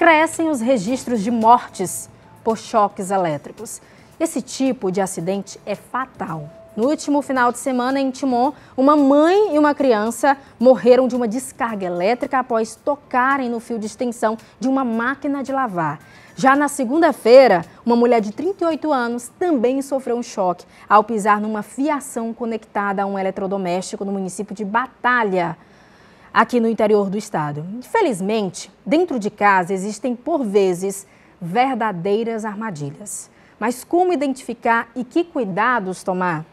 crescem os registros de mortes por choques elétricos. Esse tipo de acidente é fatal. No último final de semana, em Timon, uma mãe e uma criança morreram de uma descarga elétrica após tocarem no fio de extensão de uma máquina de lavar. Já na segunda-feira, uma mulher de 38 anos também sofreu um choque ao pisar numa fiação conectada a um eletrodoméstico no município de Batalha aqui no interior do estado. Infelizmente, dentro de casa existem, por vezes, verdadeiras armadilhas. Mas como identificar e que cuidados tomar?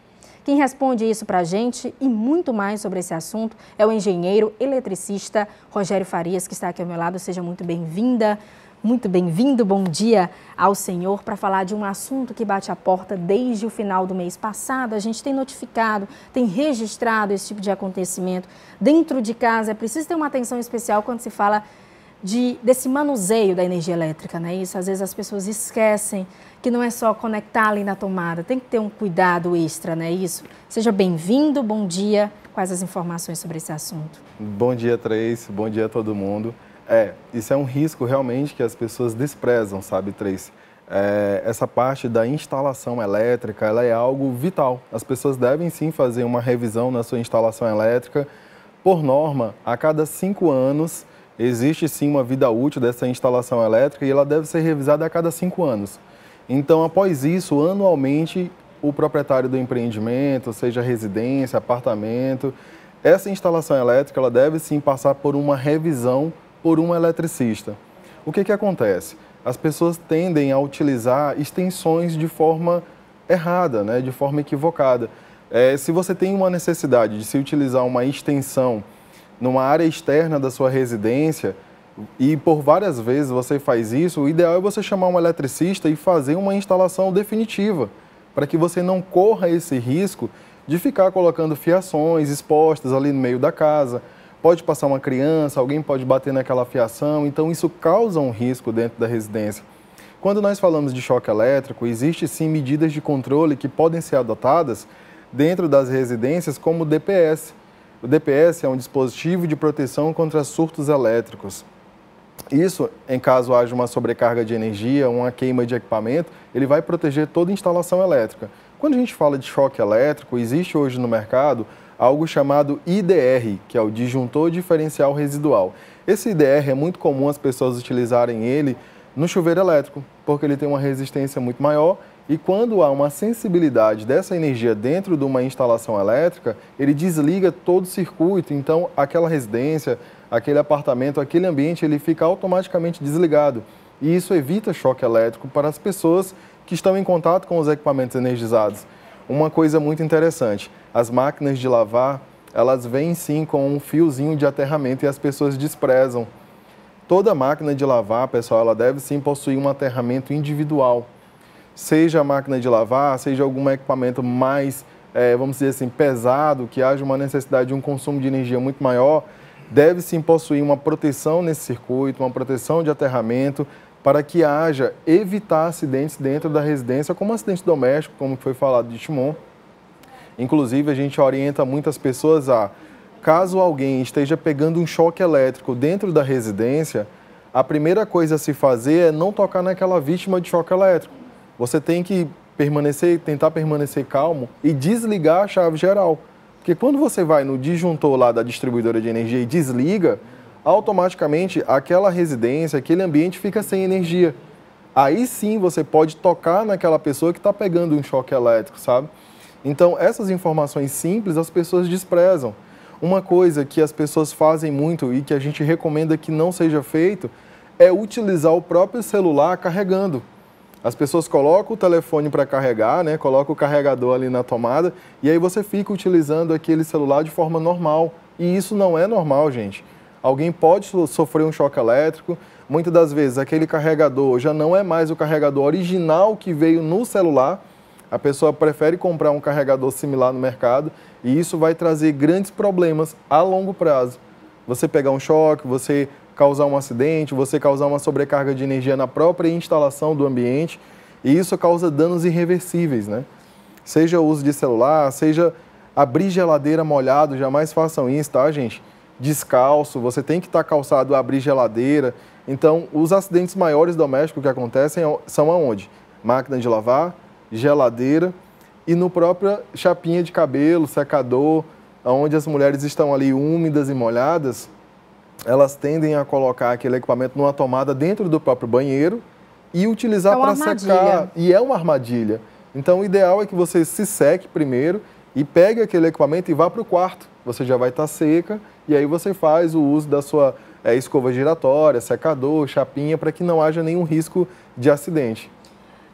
Quem responde isso para a gente e muito mais sobre esse assunto é o engenheiro eletricista Rogério Farias, que está aqui ao meu lado. Seja muito bem-vinda. Muito bem-vindo, bom dia ao Senhor para falar de um assunto que bate a porta desde o final do mês passado. A gente tem notificado, tem registrado esse tipo de acontecimento dentro de casa. É preciso ter uma atenção especial quando se fala de, desse manuseio da energia elétrica, né? Isso às vezes as pessoas esquecem que não é só conectar ali na tomada, tem que ter um cuidado extra, né? Isso. Seja bem-vindo, bom dia. Quais as informações sobre esse assunto? Bom dia, três. Bom dia a todo mundo. É, isso é um risco realmente que as pessoas desprezam, sabe, Trace? É, essa parte da instalação elétrica, ela é algo vital. As pessoas devem sim fazer uma revisão na sua instalação elétrica. Por norma, a cada cinco anos existe sim uma vida útil dessa instalação elétrica e ela deve ser revisada a cada cinco anos. Então, após isso, anualmente, o proprietário do empreendimento, seja residência, apartamento, essa instalação elétrica, ela deve sim passar por uma revisão por um eletricista. O que, que acontece? As pessoas tendem a utilizar extensões de forma errada, né? de forma equivocada. É, se você tem uma necessidade de se utilizar uma extensão numa área externa da sua residência, e por várias vezes você faz isso, o ideal é você chamar um eletricista e fazer uma instalação definitiva, para que você não corra esse risco de ficar colocando fiações expostas ali no meio da casa, pode passar uma criança, alguém pode bater naquela fiação, então isso causa um risco dentro da residência. Quando nós falamos de choque elétrico, existe sim medidas de controle que podem ser adotadas dentro das residências, como o DPS. O DPS é um dispositivo de proteção contra surtos elétricos. Isso, em caso haja uma sobrecarga de energia, uma queima de equipamento, ele vai proteger toda a instalação elétrica. Quando a gente fala de choque elétrico, existe hoje no mercado algo chamado IDR, que é o disjuntor diferencial residual. Esse IDR é muito comum as pessoas utilizarem ele no chuveiro elétrico, porque ele tem uma resistência muito maior e quando há uma sensibilidade dessa energia dentro de uma instalação elétrica, ele desliga todo o circuito, então aquela residência, aquele apartamento, aquele ambiente, ele fica automaticamente desligado. E isso evita choque elétrico para as pessoas que estão em contato com os equipamentos energizados uma coisa muito interessante. As máquinas de lavar, elas vêm sim com um fiozinho de aterramento e as pessoas desprezam. Toda máquina de lavar, pessoal, ela deve sim possuir um aterramento individual. Seja a máquina de lavar, seja algum equipamento mais, é, vamos dizer assim, pesado, que haja uma necessidade de um consumo de energia muito maior, deve sim possuir uma proteção nesse circuito, uma proteção de aterramento, para que haja evitar acidentes dentro da residência, como acidente doméstico, como foi falado de Timon. Inclusive, a gente orienta muitas pessoas a, caso alguém esteja pegando um choque elétrico dentro da residência, a primeira coisa a se fazer é não tocar naquela vítima de choque elétrico. Você tem que permanecer, tentar permanecer calmo e desligar a chave geral. Porque quando você vai no disjuntor lá da distribuidora de energia e desliga, automaticamente aquela residência, aquele ambiente fica sem energia. Aí sim você pode tocar naquela pessoa que está pegando um choque elétrico, sabe? Então, essas informações simples as pessoas desprezam. Uma coisa que as pessoas fazem muito e que a gente recomenda que não seja feito é utilizar o próprio celular carregando. As pessoas colocam o telefone para carregar, né? Coloca o carregador ali na tomada e aí você fica utilizando aquele celular de forma normal. E isso não é normal, gente. Alguém pode sofrer um choque elétrico. Muitas das vezes aquele carregador já não é mais o carregador original que veio no celular. A pessoa prefere comprar um carregador similar no mercado e isso vai trazer grandes problemas a longo prazo. Você pegar um choque, você causar um acidente, você causar uma sobrecarga de energia na própria instalação do ambiente e isso causa danos irreversíveis, né? Seja o uso de celular, seja abrir geladeira molhado, jamais façam isso, tá, gente? descalço, você tem que estar calçado a abrir geladeira. Então, os acidentes maiores domésticos que acontecem é são aonde? Máquina de lavar, geladeira e no própria chapinha de cabelo, secador, onde as mulheres estão ali úmidas e molhadas, elas tendem a colocar aquele equipamento numa tomada dentro do próprio banheiro e utilizar é para secar. E é uma armadilha. Então, o ideal é que você se seque primeiro e pegue aquele equipamento e vá para o quarto. Você já vai estar tá seca e aí você faz o uso da sua é, escova giratória, secador, chapinha, para que não haja nenhum risco de acidente.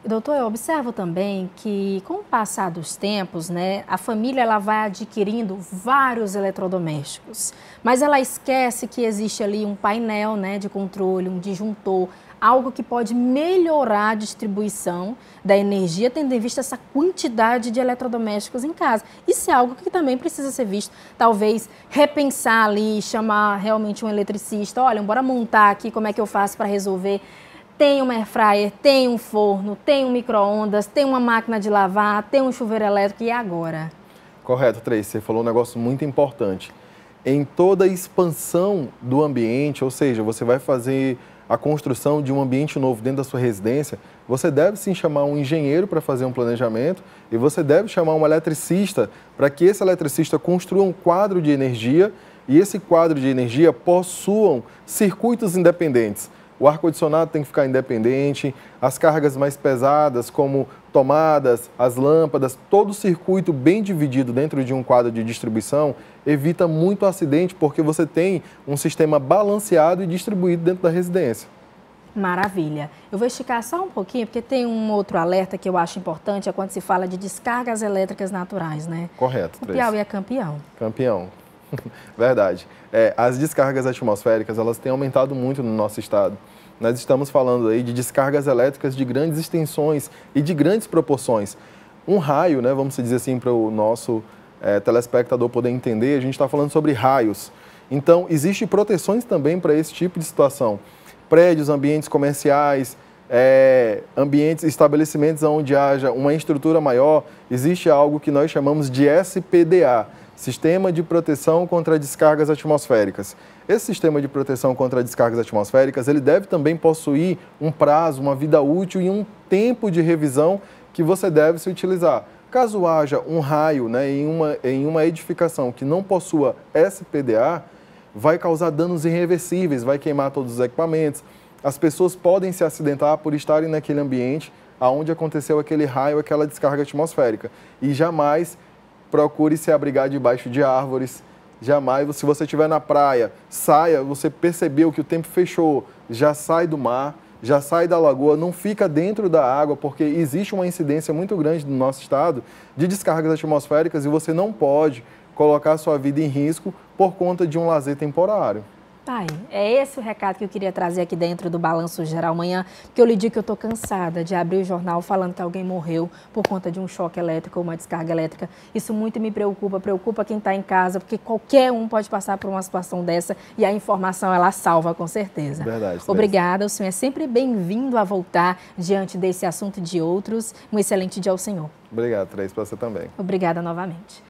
Doutor, eu observo também que com o passar dos tempos, né, a família ela vai adquirindo vários eletrodomésticos, mas ela esquece que existe ali um painel, né, de controle, um disjuntor algo que pode melhorar a distribuição da energia, tendo em vista essa quantidade de eletrodomésticos em casa. Isso é algo que também precisa ser visto. Talvez repensar ali, chamar realmente um eletricista, olha, bora montar aqui como é que eu faço para resolver tem uma air fryer, tem um forno, tem um micro-ondas, tem uma máquina de lavar, tem um chuveiro elétrico e agora? Correto, Três. Você falou um negócio muito importante. Em toda expansão do ambiente, ou seja, você vai fazer a construção de um ambiente novo dentro da sua residência, você deve sim chamar um engenheiro para fazer um planejamento e você deve chamar um eletricista para que esse eletricista construa um quadro de energia e esse quadro de energia possuam circuitos independentes. O ar-condicionado tem que ficar independente, as cargas mais pesadas, como tomadas, as lâmpadas, todo o circuito bem dividido dentro de um quadro de distribuição, evita muito acidente porque você tem um sistema balanceado e distribuído dentro da residência. Maravilha. Eu vou esticar só um pouquinho, porque tem um outro alerta que eu acho importante, é quando se fala de descargas elétricas naturais, né? Correto, O Piauí é campeão. Campeão. Verdade. É, as descargas atmosféricas, elas têm aumentado muito no nosso estado. Nós estamos falando aí de descargas elétricas de grandes extensões e de grandes proporções. Um raio, né, vamos dizer assim, para o nosso é, telespectador poder entender, a gente está falando sobre raios. Então, existem proteções também para esse tipo de situação. Prédios, ambientes comerciais, é, ambientes, estabelecimentos onde haja uma estrutura maior, existe algo que nós chamamos de SPDA, Sistema de Proteção contra Descargas Atmosféricas. Esse sistema de proteção contra descargas atmosféricas, ele deve também possuir um prazo, uma vida útil e um tempo de revisão que você deve se utilizar. Caso haja um raio né, em, uma, em uma edificação que não possua SPDA, vai causar danos irreversíveis, vai queimar todos os equipamentos. As pessoas podem se acidentar por estarem naquele ambiente onde aconteceu aquele raio, aquela descarga atmosférica. E jamais procure se abrigar debaixo de árvores. Jamais, se você estiver na praia, saia, você percebeu que o tempo fechou, já sai do mar já sai da lagoa, não fica dentro da água, porque existe uma incidência muito grande no nosso estado de descargas atmosféricas e você não pode colocar sua vida em risco por conta de um lazer temporário. Pai, tá É esse o recado que eu queria trazer aqui dentro do Balanço Geral amanhã, que eu lhe digo que eu estou cansada de abrir o jornal falando que alguém morreu por conta de um choque elétrico ou uma descarga elétrica. Isso muito me preocupa, preocupa quem está em casa, porque qualquer um pode passar por uma situação dessa e a informação ela salva com certeza. Verdade. Obrigada, o senhor é sempre bem-vindo a voltar diante desse assunto e de outros. Um excelente dia ao senhor. Obrigado, Três, para você também. Obrigada novamente.